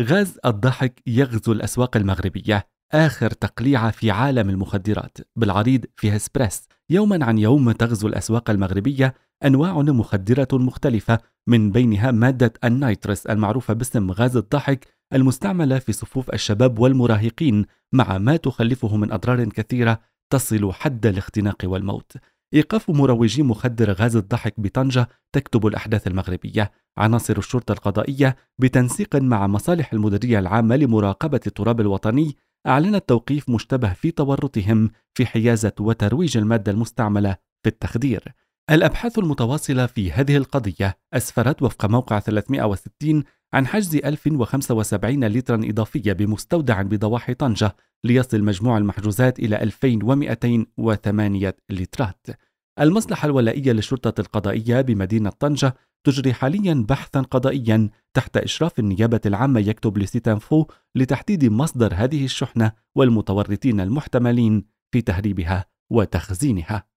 غاز الضحك يغزو الأسواق المغربية آخر تقليعة في عالم المخدرات بالعريض فيها هسبريس يوما عن يوم تغزو الأسواق المغربية أنواع مخدرة مختلفة من بينها مادة النايتروس المعروفة باسم غاز الضحك المستعملة في صفوف الشباب والمراهقين مع ما تخلفه من أضرار كثيرة تصل حد الاختناق والموت إيقاف مروجي مخدر غاز الضحك بطنجة تكتب الأحداث المغربية عناصر الشرطة القضائية بتنسيق مع مصالح المديرية العامة لمراقبة التراب الوطني أعلنت توقيف مشتبه في تورطهم في حيازة وترويج المادة المستعملة في التخدير الأبحاث المتواصلة في هذه القضية أسفرت وفق موقع 360 عن حجز 1075 لترا إضافية بمستودع بضواحي طنجة ليصل مجموع المحجوزات إلى 2208 لترات المصلحة الولائية للشرطة القضائية بمدينة طنجة تجري حاليا بحثا قضائيا تحت إشراف النيابة العامة يكتب لسيتانفو لتحديد مصدر هذه الشحنة والمتورطين المحتملين في تهريبها وتخزينها